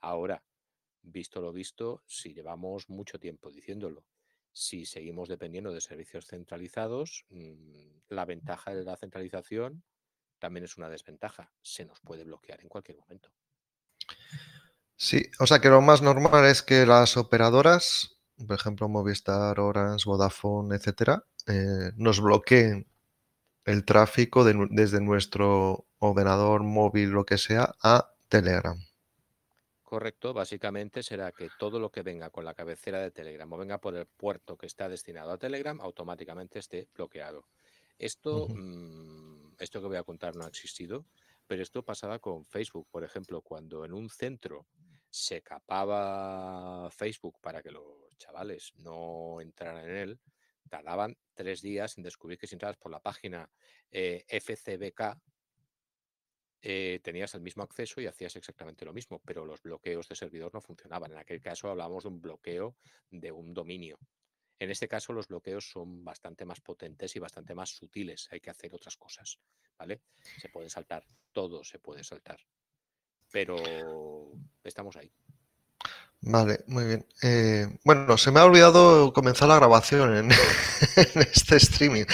Ahora, visto lo visto, si llevamos mucho tiempo diciéndolo, si seguimos dependiendo de servicios centralizados, mm, la ventaja de la centralización también es una desventaja. Se nos puede bloquear en cualquier momento. Sí, o sea que lo más normal es que las operadoras, por ejemplo Movistar, Orange, Vodafone, etcétera, eh, nos bloqueen el tráfico desde nuestro ordenador móvil, lo que sea, a Telegram correcto básicamente será que todo lo que venga con la cabecera de Telegram o venga por el puerto que está destinado a Telegram automáticamente esté bloqueado. Esto, mm, esto que voy a contar no ha existido, pero esto pasaba con Facebook, por ejemplo, cuando en un centro se capaba Facebook para que los chavales no entraran en él, tardaban tres días en descubrir que si entrabas por la página eh, FCBK, eh, tenías el mismo acceso y hacías exactamente lo mismo, pero los bloqueos de servidor no funcionaban. En aquel caso hablábamos de un bloqueo de un dominio. En este caso los bloqueos son bastante más potentes y bastante más sutiles. Hay que hacer otras cosas, ¿vale? Se pueden saltar, todo se puede saltar. Pero estamos ahí. Vale, muy bien. Eh, bueno, se me ha olvidado comenzar la grabación en este streaming.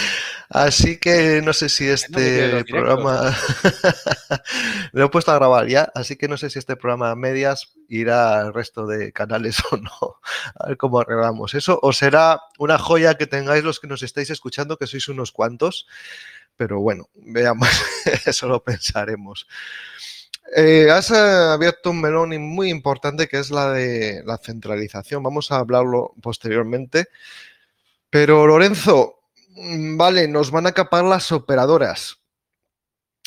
Así que no sé si este programa... Lo he puesto a grabar ya, así que no sé si este programa medias irá al resto de canales o no. A ver cómo arreglamos eso. O será una joya que tengáis los que nos estáis escuchando, que sois unos cuantos. Pero bueno, veamos, eso lo pensaremos. Eh, has eh, abierto un melón muy importante que es la de la centralización. Vamos a hablarlo posteriormente. Pero Lorenzo, Mm, vale, nos van a capar las operadoras.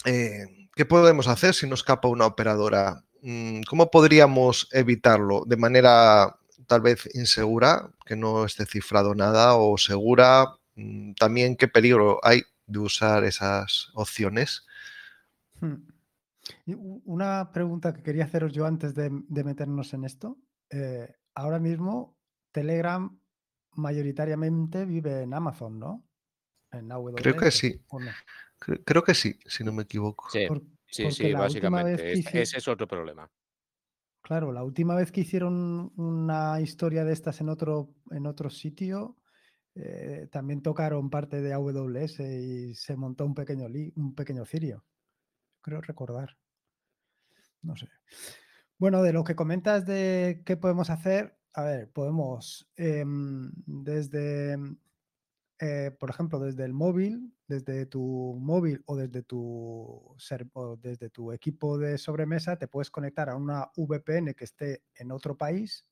Eh, ¿Qué podemos hacer si nos capa una operadora? Mm, ¿Cómo podríamos evitarlo? De manera tal vez insegura, que no esté cifrado nada, o segura. Mm, también qué peligro hay de usar esas opciones. Hmm. Una pregunta que quería haceros yo antes de, meternos en esto. Eh, ahora mismo Telegram mayoritariamente vive en Amazon, ¿no? creo que sí. Creo, que sí, si no me equivoco. Sí, sí, básicamente. Ese es otro problema. Claro, la última vez que hicieron una historia de estas en otro, en otro sitio, eh, también tocaron parte de AWS y se montó un pequeño, un pequeño cirio. Creo recordar. No sé. Bueno, de lo que comentas de qué podemos hacer, a ver, podemos em, desde eh, por ejemplo, desde el móvil, desde tu móvil o desde tu, equipo de sobremesa, te puedes conectar a una VPN que esté en otro país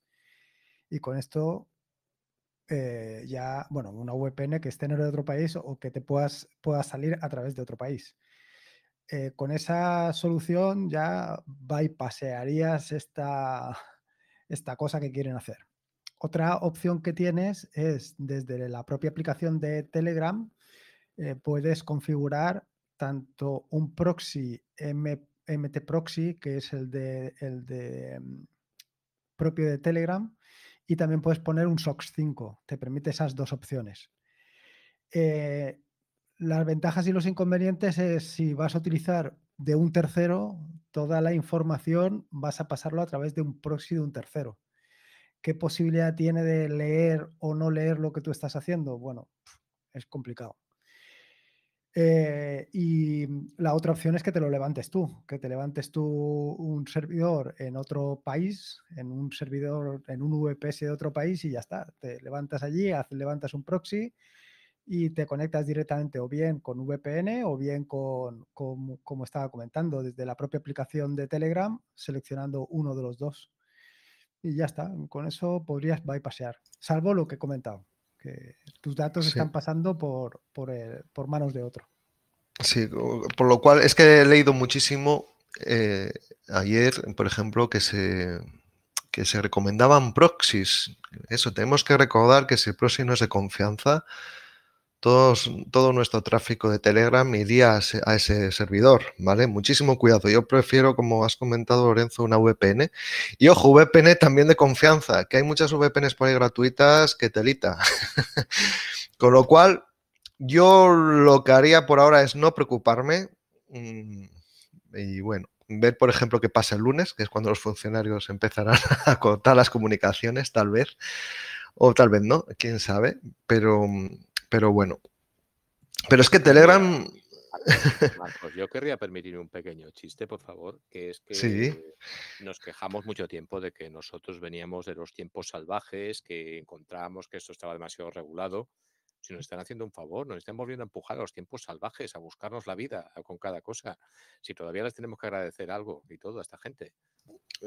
y con esto eh, ya, bueno, una VPN que esté en otro país o que te puedas, salir a través de otro país. Eh, con esa solución ya bypassearías esta, esta cosa que quieren hacer. Otra opción que tienes es desde la propia aplicación de Telegram, eh, puedes configurar tanto un proxy MT proxy que es el de, mm, propio de Telegram, y también puedes poner un SOX 5. Te permite esas dos opciones. Eh, las ventajas y los inconvenientes es si vas a utilizar de un tercero, toda la información vas a pasarlo a través de un proxy de un tercero. ¿Qué posibilidad tiene de leer o no leer lo que tú estás haciendo? Bueno, es complicado. Eh, y mm, la otra opción es que te lo levantes tú, que te levantes tú un servidor en otro país, en un servidor, en un VPS de otro país y ya está. Te levantas allí, levantas un proxy y te conectas directamente o bien con VPN o bien con como estaba comentando, desde la propia aplicación de Telegram, seleccionando uno de los dos y ya está. Con eso podrías bypassear, salvo lo que he comentado, que tus datos están pasando por, por, manos de otro. Sí, por lo cual es que he leído muchísimo eh, ayer, por ejemplo, que se, que se recomendaban proxies. Eso, tenemos que recordar que si el proxy no es de confianza, todo nuestro tráfico de Telegram iría a ese, servidor, ¿vale? Muchísimo cuidado. Yo prefiero, como has comentado, Lorenzo, una VPN. Y ojo, VPN también de confianza, que hay muchas VPNs por ahí gratuitas que telita. Con lo cual, yo lo que haría por ahora es no preocuparme. Mm, y bueno, ver, por ejemplo, qué pasa el lunes, que es cuando los funcionarios empezarán a cortar las comunicaciones, tal vez. O tal vez no, quién sabe. Pero mm, pero bueno. Pero es que Telegram... Marcos, pues yo querría permitir un pequeño chiste, por favor, que es que nos quejamos mucho tiempo de que nosotros veníamos de los tiempos salvajes, que encontramos que esto estaba demasiado regulado si nos están haciendo un favor, nos están volviendo a empujar a los tiempos salvajes, a buscarnos la vida con cada cosa, si todavía les tenemos que agradecer algo y todo a esta gente.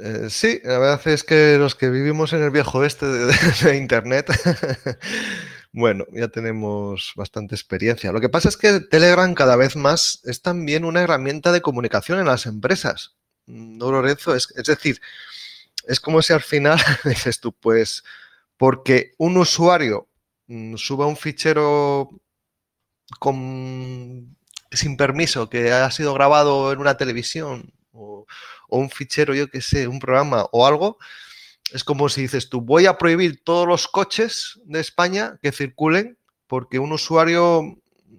Eh, sí, la verdad es que los que vivimos en el viejo este de, Internet, bueno, ya tenemos bastante experiencia. Lo que pasa es que Telegram cada vez más es también una herramienta de comunicación en las empresas. Mm, no, Lorenzo, es, es decir, es como si al final dices tú, pues, porque un usuario Mm, suba un fichero con, sin permiso que ha sido grabado en una televisión o, o un fichero, yo qué sé, un programa o algo, es como si dices tú, voy a prohibir todos los coches de España que circulen porque un usuario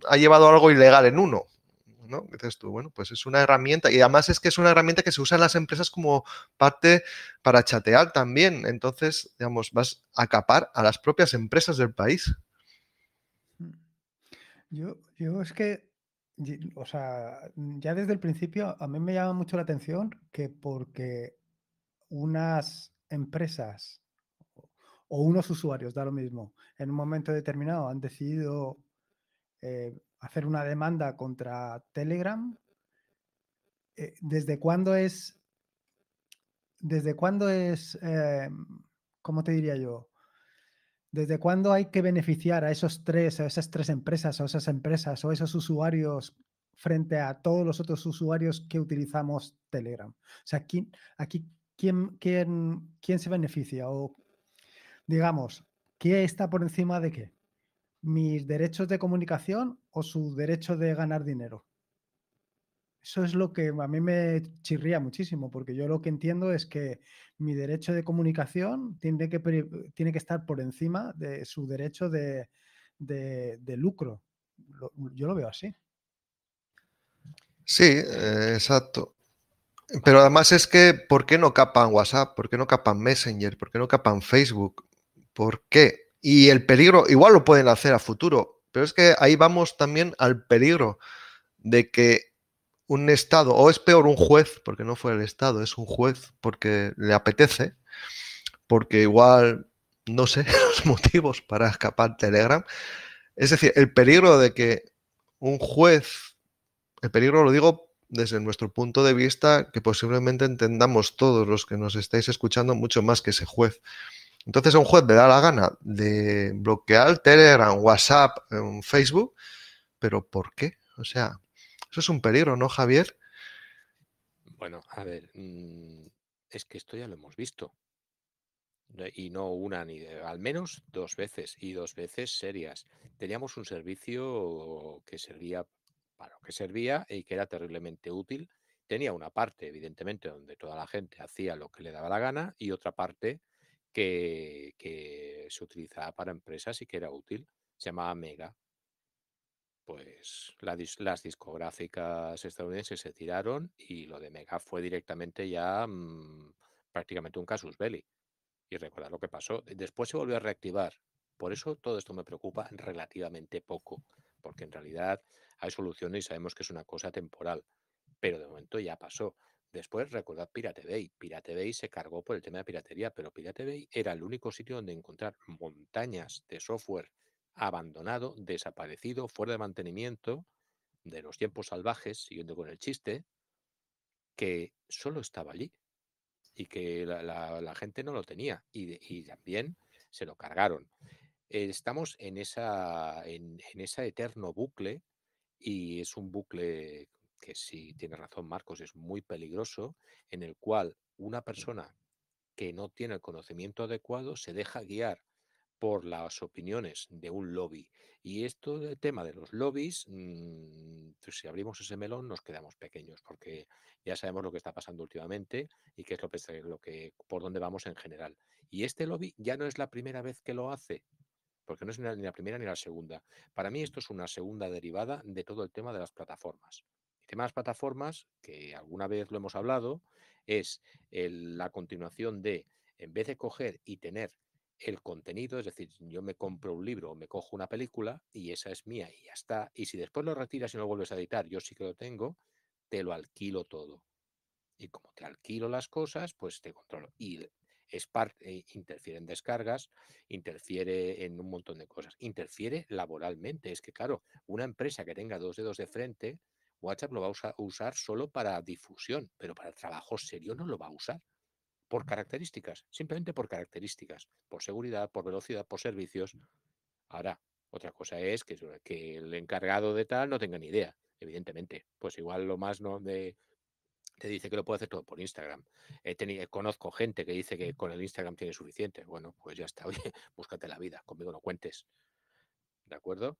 ha llevado algo ilegal en uno. ¿no? Dices tú, bueno, pues es una herramienta y además es que es una herramienta que se usa en las empresas como parte para chatear también. Entonces, digamos, vas a capar a las propias empresas del país. Mm. Yo, yo es que, o sea, ya desde el principio a mí me llama mucho la atención que porque unas empresas o unos usuarios, da lo mismo, en un momento determinado han decidido eh, hacer una demanda contra Telegram. Eh, ¿Desde cuándo es, desde cuándo es, em, cómo te diría yo? ¿Desde cuándo hay que beneficiar a esos tres, a esas tres empresas, A esas empresas, o esos usuarios frente a todos los otros usuarios que utilizamos Telegram? O sea, ¿quién, aquí, ¿quién, quién, quién se beneficia? O, digamos, ¿qué está por encima de qué? mis derechos de comunicación o su derecho de ganar dinero. Eso es lo que a mí me chirría muchísimo, porque yo lo que entiendo es que mi derecho de comunicación tiene que, tiene que estar por encima de su derecho de, de, lucro. yo lo veo así. Sí, eh, exacto. Pero además es que, ¿por qué no capan WhatsApp? ¿Por qué no capan Messenger? ¿Por qué no capan Facebook? ¿Por qué? Y el peligro, igual lo pueden hacer a futuro, pero es que ahí vamos también al peligro de que un Estado, o es peor un juez, porque no fue el Estado, es un juez porque le apetece, porque igual no sé los motivos para escapar Telegram. Es decir, el peligro de que un juez, el peligro lo digo desde nuestro punto de vista, que posiblemente entendamos todos los que nos estáis escuchando mucho más que ese juez. Entonces a un juez le da la gana de bloquear Telegram, WhatsApp, em, Facebook, pero ¿por qué? O sea, eso es un peligro, ¿no, Javier? Bueno, a ver, mm, es que esto ya lo hemos visto. Y no una ni de, al menos dos veces, y dos veces serias. Teníamos un servicio que servía para lo que servía y que era terriblemente útil. Tenía una parte, evidentemente, donde toda la gente hacía lo que le daba la gana y otra parte que, se utilizaba para empresas y que era útil. Se llamaba Mega. Pues las discográficas estadounidenses se tiraron y lo de Mega fue directamente ya mm, prácticamente un casus belli. Y recordar lo que pasó. Eh, después se volvió a reactivar. Por eso todo esto me preocupa relativamente poco, porque en realidad hay soluciones y sabemos que es una cosa temporal, pero de momento ya pasó. Después, recordad Pirate Bay. Pirate Bay se cargó por el tema de piratería, pero Pirate Bay era el único sitio donde encontrar montañas de software abandonado, desaparecido, fuera de mantenimiento, de los tiempos salvajes, siguiendo con el chiste, que solo estaba allí y que la, gente no lo tenía y, también se lo cargaron. Estamos en, esa, en ese eterno bucle y es un bucle que si tiene razón Marcos, es muy peligroso, en el cual una persona que no tiene el conocimiento adecuado se deja guiar por las opiniones de un lobby. Y esto del tema de los lobbies, mm, pues, si abrimos ese melón nos quedamos pequeños, porque ya sabemos lo que está pasando últimamente y qué es lo que, lo que, por dónde vamos en general. Y este lobby ya no es la primera vez que lo hace, porque no es ni la primera ni la segunda. Para mí esto es una segunda derivada de todo el tema de las plataformas tema de plataformas, que alguna vez lo hemos hablado, es la continuación de, en vez de coger y tener el contenido, es decir, yo me compro un libro o me cojo una película y esa es mía y ya está. Y si después lo retiras y no lo vuelves a editar, yo sí que lo tengo, te lo alquilo todo. Y como te alquilo las cosas, pues te controlo. Y es parte, eh, interfiere en descargas, interfiere en un montón de cosas, interfiere laboralmente. Es que, claro, una empresa que tenga dos dedos de frente WhatsApp lo va a usar, solo para difusión, pero para trabajo serio no lo va a usar. Por características, simplemente por características, por seguridad, por velocidad, por servicios. Ahora, otra cosa es que, el encargado de tal no tenga ni idea, evidentemente. Pues igual lo más no de te dice que lo puede hacer todo por Instagram. conozco gente que dice que con el Instagram tiene suficiente. Bueno, pues ya está, oye, búscate la vida, conmigo no cuentes. ¿De acuerdo?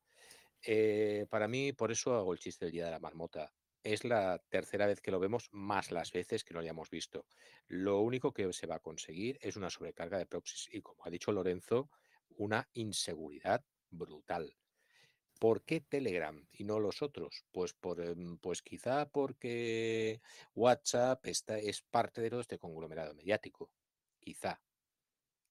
Eh, para mí, por eso hago el chiste del Día de la Marmota. Es la tercera vez que lo vemos, más las veces que no lo hayamos visto. Lo único que se va a conseguir es una sobrecarga de proxies y, como ha dicho Lorenzo, una inseguridad brutal. ¿Por qué Telegram y no los otros? Pues, em, pues quizá porque WhatsApp es parte de todo este conglomerado mediático. Quizá.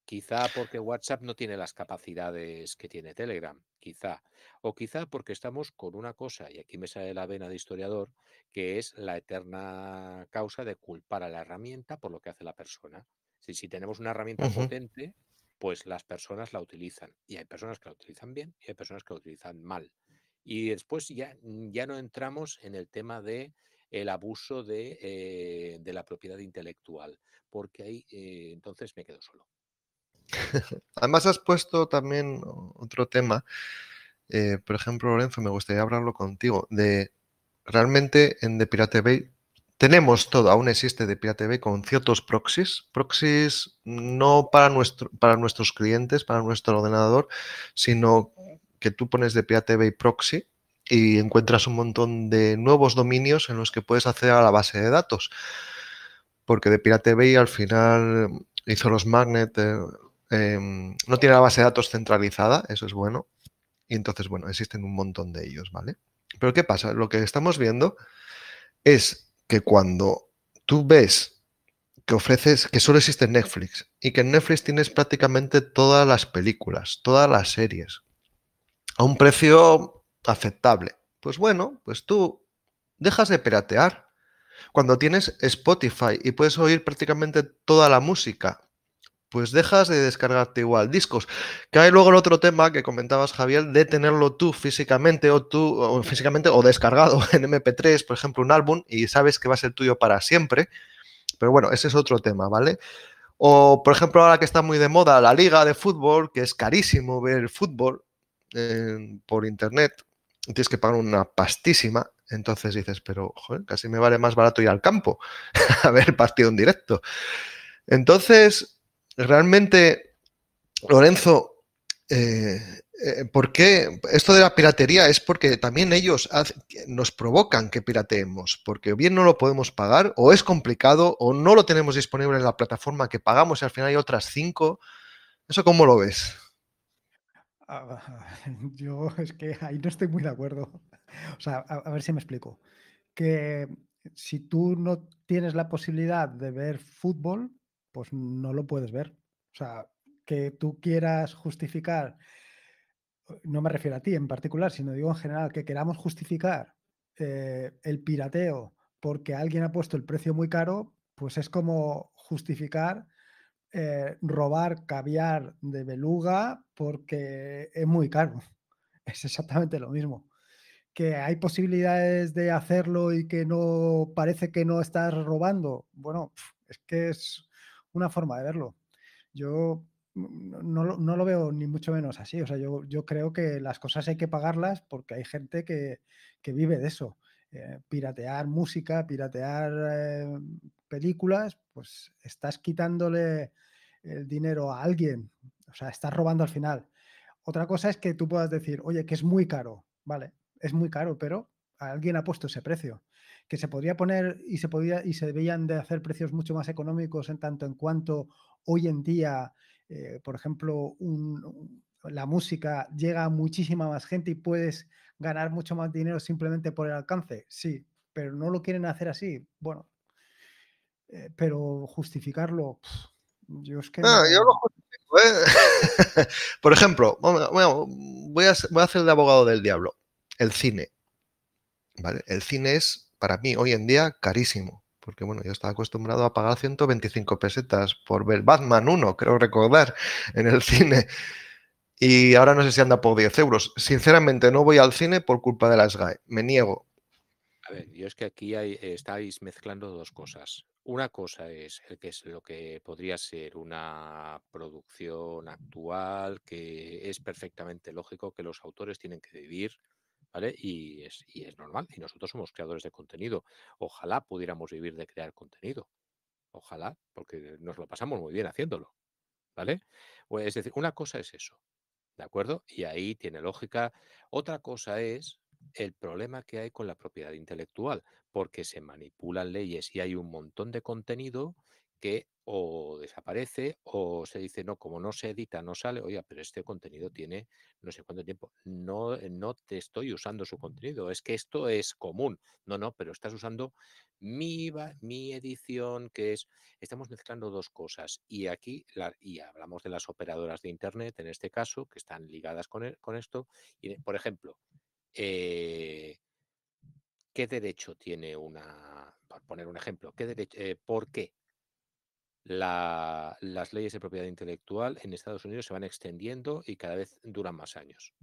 Quizá porque WhatsApp no tiene las capacidades que tiene Telegram, quizá. O quizá porque estamos con una cosa, y aquí me sale la vena de historiador, que es la eterna causa de culpar a la herramienta por lo que hace la persona. Si, tenemos una herramienta potente, pues las personas la utilizan. Y hay personas que la utilizan bien y hay personas que la utilizan mal. Y después ya, mm, ya no entramos en el tema de el abuso de, eh, la propiedad intelectual, porque ahí eh, entonces me quedo solo. Además has puesto también otro tema, eh, por ejemplo, Lorenzo, me gustaría hablarlo contigo, de realmente en The Pirate Bay tenemos todo, aún existe The Pirate Bay con ciertos proxies, proxies no para, nuestro, para nuestros clientes, para nuestro ordenador, sino que tú pones The Pirate Bay proxy y encuentras un montón de nuevos dominios en los que puedes acceder a la base de datos. Porque de Pirate Bay al final hizo los magnet, eh, Em, no tiene la base de datos centralizada, eso es bueno. Y entonces, bueno, existen un montón de ellos, ¿vale? Pero ¿qué pasa? Lo que estamos viendo es que cuando tú ves que ofreces, que solo existe Netflix y que en Netflix tienes prácticamente todas las películas, todas las series, a un precio aceptable, pues bueno, pues tú dejas de piratear. Cuando tienes Spotify y puedes oír prácticamente toda la música, pues dejas de descargarte igual discos. Que hay luego el otro tema que comentabas, Javier, de tenerlo tú físicamente o tú físicamente o descargado en MP3, por ejemplo, un álbum y sabes que va a ser tuyo para siempre. Pero bueno, ese es otro tema, ¿vale? O, por ejemplo, ahora que está muy de moda la liga de fútbol, que es carísimo ver fútbol eh, por internet, tienes que pagar una pastísima. Entonces dices, pero joder, casi me vale más barato ir al campo a ver el partido en directo. Entonces, Realmente, Lorenzo, eh, eh, ¿por qué esto de la piratería es porque también ellos nos provocan que pirateemos? Porque o bien no lo podemos pagar, o es complicado, o no lo tenemos disponible en la plataforma que pagamos y al final hay otras cinco. ¿Eso cómo lo ves? Ah, yo es que ahí no estoy muy de acuerdo. O sea, a ver si me explico. Que si tú no tienes la posibilidad de ver fútbol, pues no lo puedes ver. O sea, que tú quieras justificar, no me refiero a ti en particular, sino digo en general, que queramos justificar eh, el pirateo porque alguien ha puesto el precio muy caro, pues es como justificar eh, robar caviar de beluga porque es muy caro. Es exactamente lo mismo. Que hay posibilidades de hacerlo y que no parece que no estás robando. Bueno, es que es forma de verlo. Yo mm, no, no, lo veo ni mucho menos así. O sea, yo, yo, creo que las cosas hay que pagarlas porque hay gente que, que vive de eso. Eh, piratear música, piratear eh, películas, pues estás quitándole el dinero a alguien. O sea, estás robando al final. Otra cosa es que tú puedas decir, oye, que es muy caro. Vale, es muy caro, pero alguien ha puesto ese precio que se podría poner y se podía y se debían de hacer precios mucho más económicos en tanto en cuanto hoy en día, eh, por ejemplo, la música llega a muchísima más gente y puedes ganar mucho más dinero simplemente por el alcance. Sí, pero no lo quieren hacer así. Bueno, eh, pero justificarlo. yo es que. no... yo lo justifico, ¿eh? Por ejemplo, bueno, voy, a, voy a hacer de abogado del diablo. El cine. ¿Vale? El cine es para mí hoy en día carísimo, porque bueno, yo estaba acostumbrado a pagar 125 pesetas por ver Batman 1, creo recordar, en el cine. Y ahora no sé si anda por 10 euros. Sinceramente, no voy al cine por culpa de las SGAE. Me niego. A ver, yo es que aquí estáis mezclando dos cosas. Una cosa es es lo que podría ser una producción actual, que es perfectamente lógico que los autores tienen que vivir y es, y es normal, y nosotros somos creadores de contenido. Ojalá pudiéramos vivir de crear contenido. Ojalá, porque nos lo pasamos muy bien haciéndolo, ¿vale? Pues, es decir, una cosa es eso, ¿de acuerdo? Y ahí tiene lógica. Otra cosa es el problema que hay con la propiedad intelectual, porque se manipulan leyes y hay un montón de contenido que o desaparece o se dice, no, como no se edita, no sale, Oye, pero este contenido tiene no sé cuánto tiempo, no, eh, no te estoy usando su contenido, es que esto es común, no, no, pero estás usando mi, mi edición, que es, estamos mezclando dos cosas y aquí, y hablamos de las operadoras de Internet, en este caso, que están ligadas con, e, con esto, y, por ejemplo, eh, ¿qué derecho tiene una, por poner un ejemplo, ¿qué derecho, eh, por qué la, las leyes de propiedad intelectual en Estados Unidos se van extendiendo y cada vez duran más años.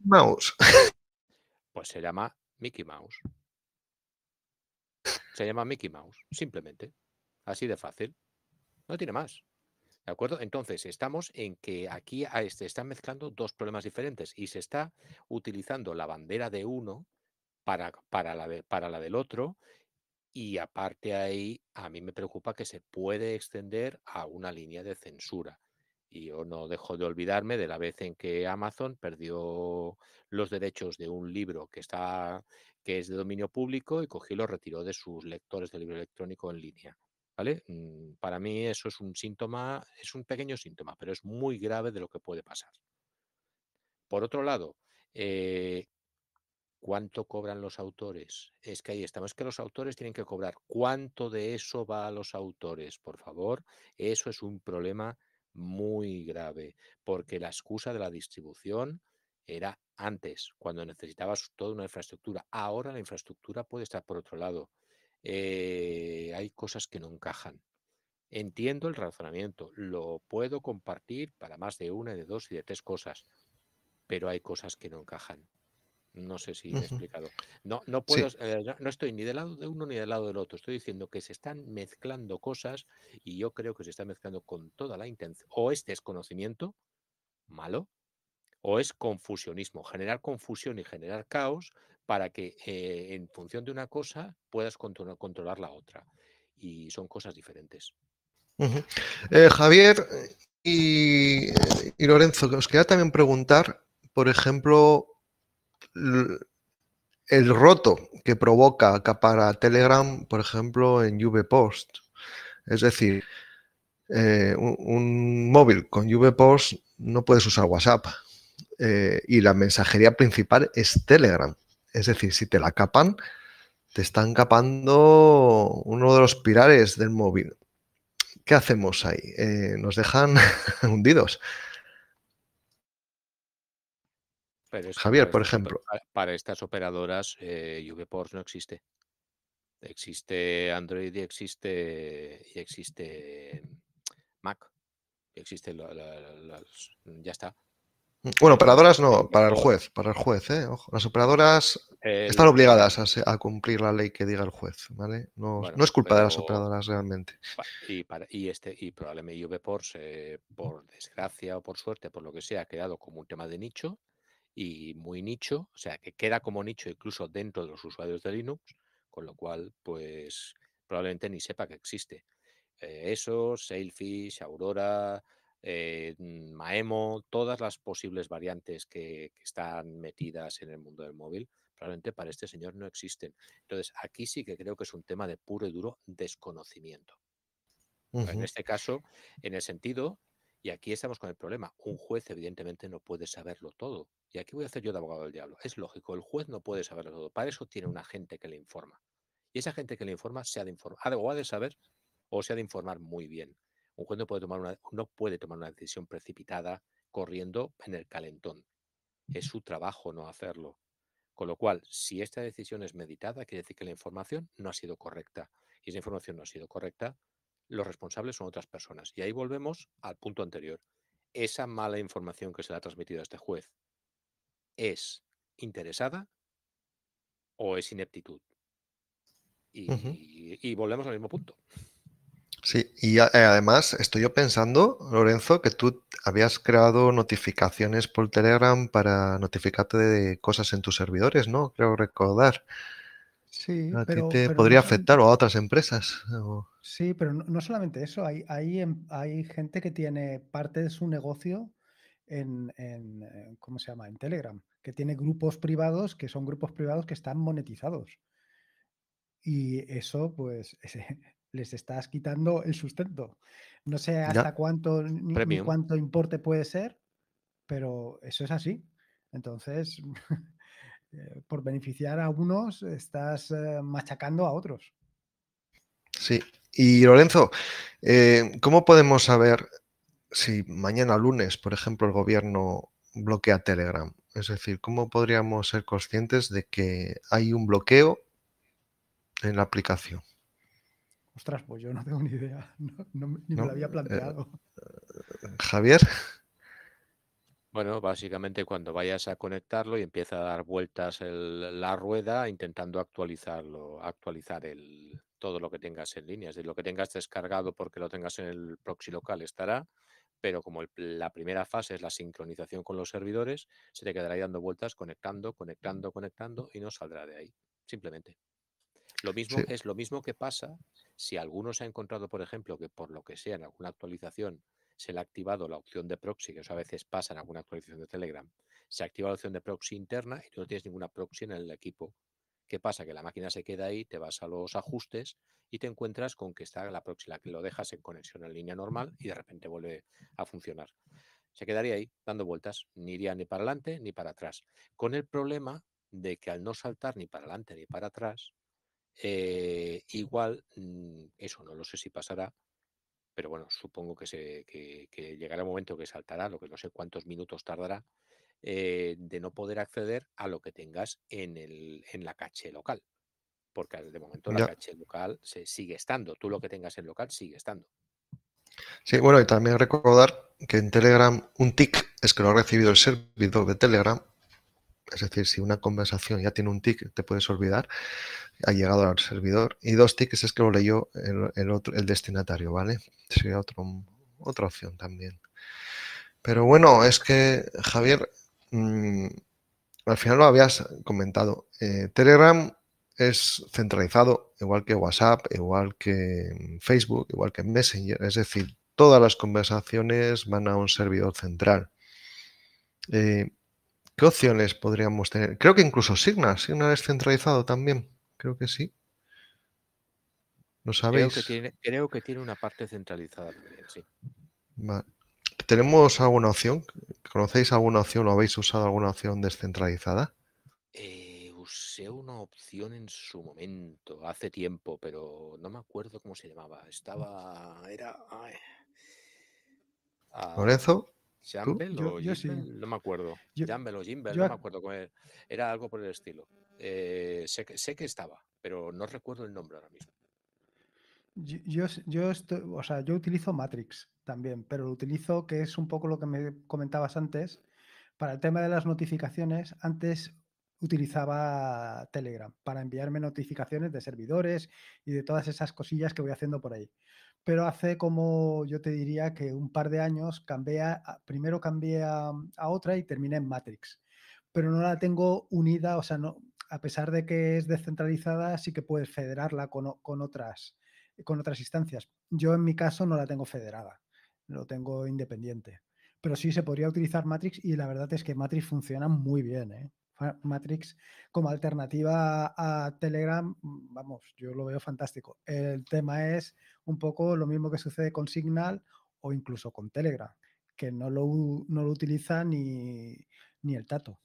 Mouse. Pues se llama Mickey Mouse. Se llama Mickey Mouse, simplemente. Así de fácil. No tiene más. ¿De acuerdo? Entonces, estamos en que aquí se este, están mezclando dos problemas diferentes y se está utilizando la bandera de uno para, para la del otro y aparte ahí, a mí me preocupa que se puede extender a una línea de censura. Y yo no dejo de olvidarme de la vez en que Amazon perdió los derechos de un libro que está que es de dominio público y cogió y lo retiró de sus lectores de libro electrónico en línea. ¿Vale? Mm, para mí eso es un síntoma, es un pequeño síntoma, pero es muy grave de lo que puede pasar. Por otro lado, eh, ¿Cuánto cobran los autores? Es que ahí estamos, es que los autores tienen que cobrar. ¿Cuánto de eso va a los autores? Por favor, eso es un problema muy grave, porque la excusa de la distribución era antes, cuando necesitabas toda una infraestructura. Ahora la infraestructura puede estar por otro lado. Eh, hay cosas que no encajan. Entiendo el razonamiento, lo puedo compartir para más de una, de dos y de tres cosas, pero hay cosas que no encajan. No sé si he explicado. No, no, puedo, eh, no, estoy ni del lado de uno ni del lado del otro. Estoy diciendo que se están mezclando cosas y yo creo que se está mezclando con toda la intención. O es desconocimiento, malo o es confusionismo. Generar confusión y generar caos para que eh, en función de una cosa puedas controlar la otra. Y son cosas diferentes. Eh, Javier y, y Lorenzo, os quería también preguntar, por ejemplo, el roto que provoca acá para Telegram, por ejemplo, en post, Es decir, eh, un, móvil con post no puedes usar WhatsApp. Eh, y la mensajería principal es Telegram. Es decir, si te la capan, te están capando uno de los pilares del móvil. ¿Qué hacemos ahí? Eh, nos dejan hundidos. Pero Javier, por ejemplo. Para, estas operadoras, eh, UVPorts no existe. Existe Android y existe, y existe Mac. Existe ya está. Mm, bueno, operadoras no, para el juez, para el juez, ¿eh? las operadoras están obligadas a, cumplir la ley que diga el juez, ¿vale? No, es culpa de las operadoras realmente. Y, para, y este, y probablemente UVPorts, eh, por desgracia o por suerte, por lo que sea, ha quedado como un tema de nicho y muy nicho, o sea, que queda como nicho incluso dentro de los usuarios de Linux, con lo cual, pues probablemente ni sepa que existe. Eh, eso, Sailfish, Aurora, eh, Maemo, todas las posibles variantes que, están metidas en el mundo del móvil, probablemente para este señor no existen. Entonces, aquí sí que creo que es un tema de puro y duro desconocimiento. En este caso, en el sentido y aquí estamos con el problema. Un juez evidentemente no puede saberlo todo. Y aquí voy a hacer yo de abogado del diablo. Es lógico, el juez no puede saberlo todo. Para eso tiene una gente que le informa. Y esa gente que le informa se ha de informar, o ha de saber o se ha de informar muy bien. Un juez no puede tomar una, no puede tomar una decisión precipitada corriendo en el calentón. Es su trabajo no hacerlo. Con lo cual, si esta decisión es meditada, quiere decir que la información no ha sido correcta. Y esa información no ha sido correcta, los responsables son otras personas. Y ahí volvemos al punto anterior. Esa mala información que se le ha transmitido a este juez es interesada o es ineptitud. Y, volvemos al mismo punto. Sí, y eh, además estoy yo pensando, Lorenzo, que tú habías creado notificaciones por Telegram para notificarte de cosas en tus servidores, ¿no? Creo recordar. Sí, pero, te podría afectar o a otras empresas. Sí, pero no, solamente eso, hay, hay, em, hay gente que tiene parte de su negocio en, eh, ¿cómo se llama? En Telegram, que tiene grupos privados, que son grupos privados que están monetizados. Y eso, pues, les estás quitando el sustento. No sé hasta cuánto ni cuánto importe puede ser, pero eso es así. Entonces, Eh, por beneficiar a unos estás eh, machacando a otros. Sí, y Lorenzo, eh, ¿cómo podemos saber si mañana lunes, por ejemplo, el gobierno bloquea Telegram? Es decir, ¿cómo podríamos ser conscientes de que hay un bloqueo en la aplicación? Ostras, pues yo no tengo ni idea, ni me lo había planteado. Javier. Bueno, básicamente cuando vayas a conectarlo y empieza a dar vueltas la rueda intentando actualizarlo, actualizar el, todo lo que tengas en línea. Es decir, lo que tengas descargado porque lo tengas en el proxy local estará, pero como la primera fase es la sincronización con los servidores, se te quedará ahí dando vueltas, conectando, conectando, conectando y no saldrá de ahí, simplemente. Lo mismo es lo mismo que pasa si alguno se ha encontrado, por ejemplo, que por lo que sea en alguna actualización se le ha activado la opción de proxy, que eso a veces pasa en alguna actualización de Telegram. Se activa la opción de proxy interna y no tienes ninguna proxy en el equipo. ¿Qué pasa? Que la máquina se queda ahí, te vas a los ajustes y te encuentras con que está la proxy, la que lo dejas en conexión en línea normal y de repente vuelve a funcionar. Se quedaría ahí dando vueltas, ni iría ni para adelante ni para atrás. Con el problema de que al no saltar ni para adelante ni para atrás, eh, igual, mm, eso no lo sé si pasará, pero bueno, supongo que, se, que, llegará el momento que saltará, lo que no sé cuántos minutos tardará, eh, de no poder acceder a lo que tengas en, el, en la caché local. Porque de momento la caché local se sigue estando, tú lo que tengas en local sigue estando. Sí, bueno, y también recordar que en Telegram un tic es que no ha recibido el servidor de Telegram es decir, si una conversación ya tiene un tick, te puedes olvidar, ha llegado al servidor. Y dos tickets es que lo leyó el, destinatario, ¿vale? Sería otra opción también. Pero bueno, es que, Javier, mm, al final lo habías comentado. Eh, Telegram es centralizado, igual que WhatsApp, igual que mm, Facebook, igual que Messenger. Es decir, todas las conversaciones van a un servidor central. Eh, opciones podríamos tener? Creo que incluso Signa. Signa es centralizado también. Creo que sí. ¿Lo sabéis? Creo que tiene, una parte centralizada Vale. ¿Tenemos alguna opción? ¿Conocéis alguna opción o habéis usado alguna opción descentralizada? Eh, usé una opción en su momento, hace tiempo, pero no me acuerdo cómo se llamaba. Estaba. Era. Ah, ¿Lorenzo? ¿Jambel o yo, No me acuerdo. Jambel o no me acuerdo. Era algo por el estilo. Eh, sé, sé, que estaba, pero no recuerdo el nombre ahora mismo. Yo, o sea, yo utilizo Matrix también, pero lo utilizo, que es un poco lo que me comentabas antes, para el tema de las notificaciones. Antes utilizaba Telegram para enviarme notificaciones de servidores y de todas esas cosillas que voy haciendo por ahí pero hace como yo te diría que un par de años cambia, primero cambié a, otra y terminé en Matrix, pero no la tengo unida, o sea, a pesar de que es descentralizada, sí que puedes federarla con, otras, con otras instancias. Yo en mi caso no la tengo federada, lo tengo independiente, pero sí se podría utilizar Matrix y la verdad es que Matrix funciona muy bien, ¿eh? Matrix como alternativa a Telegram, mm, vamos, yo lo veo fantástico. El tema es un poco lo mismo que sucede con Signal o incluso con Telegram, que no lo, no lo utiliza ni, el tato.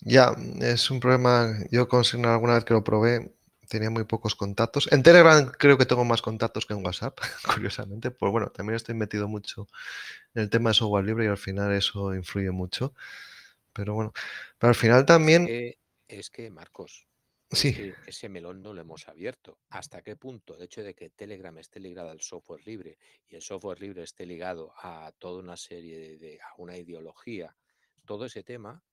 Ya, es un problema. Yo con Signal alguna vez que lo probé, tenía muy pocos contactos. En Telegram creo que tengo más contactos que en WhatsApp, curiosamente. Pues bueno, también estoy metido mucho en el tema de software libre y al final eso influye mucho. Pero bueno, pero al final también... Es que, Marcos, sí. ese melón no lo hemos abierto. ¿Hasta qué punto el hecho de que Telegram esté ligado al software libre y el software libre esté ligado a toda una serie de, a una ideología, todo ese tema,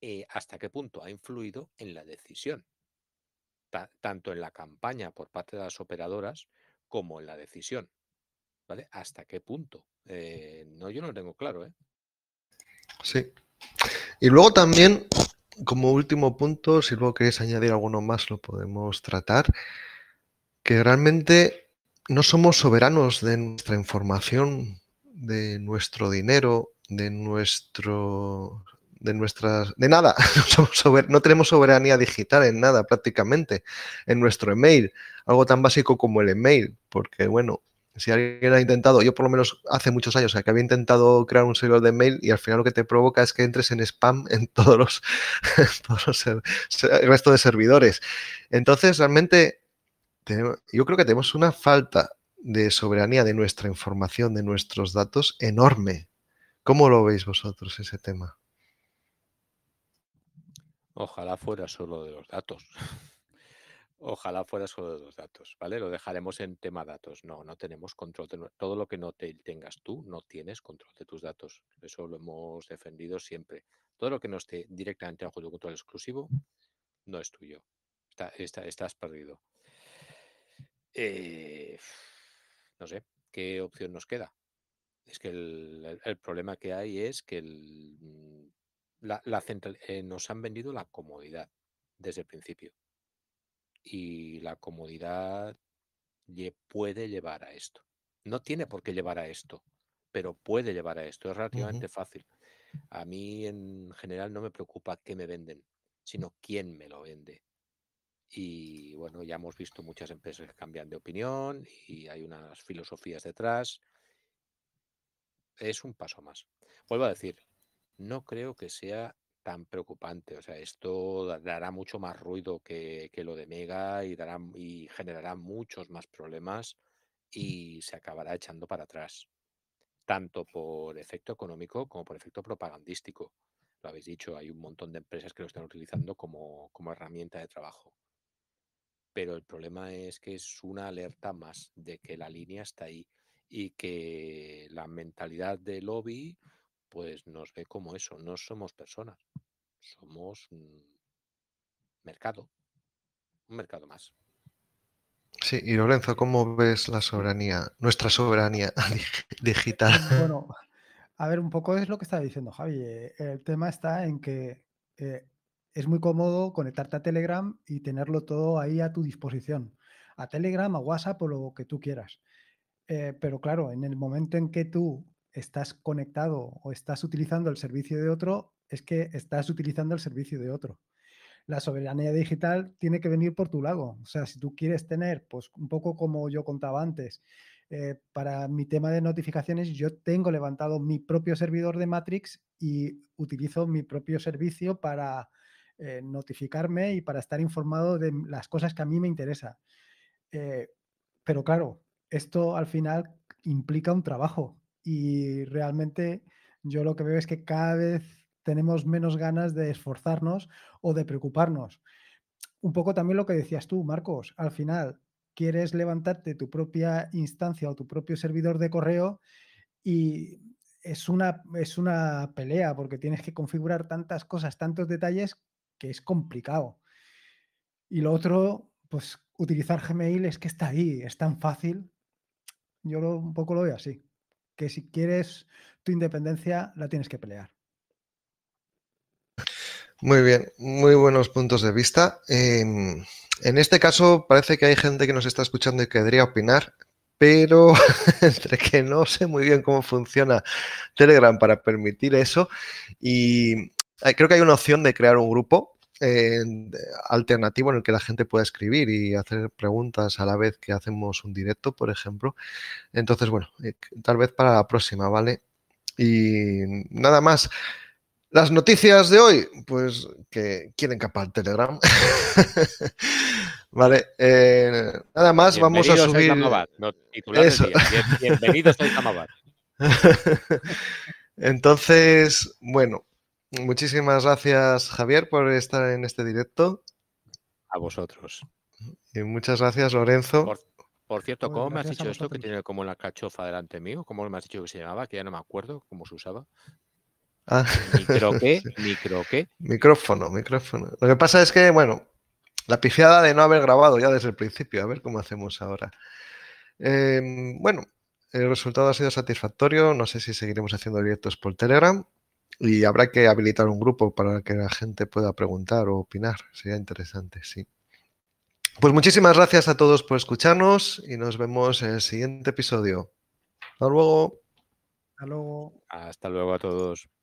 eh, hasta qué punto ha influido en la decisión? tanto en la campaña por parte de las operadoras como en la decisión. ¿Vale? ¿Hasta qué punto? Eh, no, yo no lo tengo claro, ¿eh? Sí. Y luego también, como último punto, si luego queréis añadir alguno más, lo podemos tratar, que realmente no somos soberanos de nuestra información, de nuestro dinero, de nuestro de nuestras de nada no, tenemos soberanía digital en nada prácticamente en nuestro email algo tan básico como el email porque bueno si alguien ha intentado, yo por lo menos hace muchos años que había intentado crear un servidor de mail y al final lo que te provoca es que entres en spam en todos los, el resto de servidores. Entonces, realmente, yo creo que tenemos una falta de soberanía de nuestra información, de nuestros datos, enorme. ¿Cómo lo veis vosotros ese tema? Ojalá fuera solo de los datos. Ojalá fuera solo de los datos, ¿vale? Lo dejaremos en tema datos. No, no tenemos control de todo lo que no tengas tú, no tienes control de tus datos. Eso lo hemos defendido siempre. Todo lo que no esté directamente bajo tu control exclusivo no es tuyo. Está, estás perdido. Eh, no sé, ¿qué opción nos queda? Es que el, problema que hay es que mm, la, central, eh, nos han vendido la comodidad desde el principio y la comodidad puede llevar a esto. No tiene por qué llevar a esto, pero puede llevar a esto. Es relativamente fácil. A mí en general no me preocupa qué me venden, sino quién me lo vende. Y bueno, ya hemos visto muchas empresas que cambian de opinión y hay unas filosofías detrás. Es un paso más. Vuelvo a decir, no creo que sea tan preocupante. O sea, esto dará mucho más ruido que, lo de Mega y, dará, y generará muchos más problemas y se acabará echando para atrás, tanto por efecto económico como por efecto propagandístico. Lo habéis dicho, hay un montón de empresas que lo están utilizando como, herramienta de trabajo. Pero el problema es que es una alerta más de que la línea está ahí y que la mentalidad del lobby pues nos ve como eso, no somos personas somos un mercado, un mercado más. Sí, y Lorenzo, ¿cómo ves la soberanía, nuestra soberanía digital? Bueno, a ver, un poco es lo que estaba diciendo Javi. Eh, el tema está en que eh, es muy cómodo conectarte a Telegram y tenerlo todo ahí a tu disposición, a Telegram, a WhatsApp o lo que tú quieras. Eh, pero claro, en el momento en que tú estás conectado o estás utilizando el servicio de otro, es que estás utilizando el servicio de otro. La soberanía digital tiene que venir por tu lado. O sea, si tú quieres tener, pues un poco como yo contaba antes, eh, para mi tema de notificaciones, yo tengo levantado mi propio servidor de Matrix y utilizo mi propio servicio para eh, notificarme y para estar informado de las cosas que a mí me interesan. Eh, pero claro, esto al final implica un trabajo y realmente yo lo que veo es que cada vez tenemos menos ganas de esforzarnos o de preocuparnos. Un poco también lo que decías tú, Marcos, al final quieres levantarte tu propia instancia o tu propio servidor de correo y es una, es una pelea porque tienes que configurar tantas cosas, tantos detalles que es complicado. Y lo otro, pues utilizar Gmail es que está ahí, es tan fácil. Yo un poco lo veo así, que si quieres tu independencia la tienes que pelear. Muy bien, muy buenos puntos de vista. Em, en este caso parece que hay gente que nos está escuchando y que querría opinar, pero entre que no sé muy bien cómo funciona Telegram para permitir eso y eh, creo que hay una opción de crear un grupo eh, alternativo en el que la gente pueda escribir y hacer preguntas a la vez que hacemos un directo, por ejemplo. Entonces, bueno, eh, tal vez para la próxima, ¿vale? Y nada más. Las noticias de hoy, pues que quieren capar Telegram. vale, eh, nada más vamos a subir. A no, Eso. Bienvenidos a Entonces, bueno, muchísimas gracias Javier por estar en este directo. A vosotros. Y muchas gracias Lorenzo. Por... cierto, ¿cómo me has dicho esto que tiene como la cachofa delante mío? ¿Cómo me has dicho que se llamaba? Que ya no me acuerdo cómo se usaba. Ah, Micro qué, Micrófono, micrófono. Lo que pasa es que, bueno, la pifiada de no haber grabado ya desde el principio, a ver cómo hacemos ahora. Em, bueno, el resultado ha sido satisfactorio. No sé si seguiremos haciendo directos por Telegram y habrá que habilitar un grupo para que la gente pueda preguntar o opinar. Sería interesante, sí. Pues muchísimas gracias a todos por escucharnos y nos vemos en el siguiente episodio. Hasta luego. Hasta luego. Hasta luego a todos.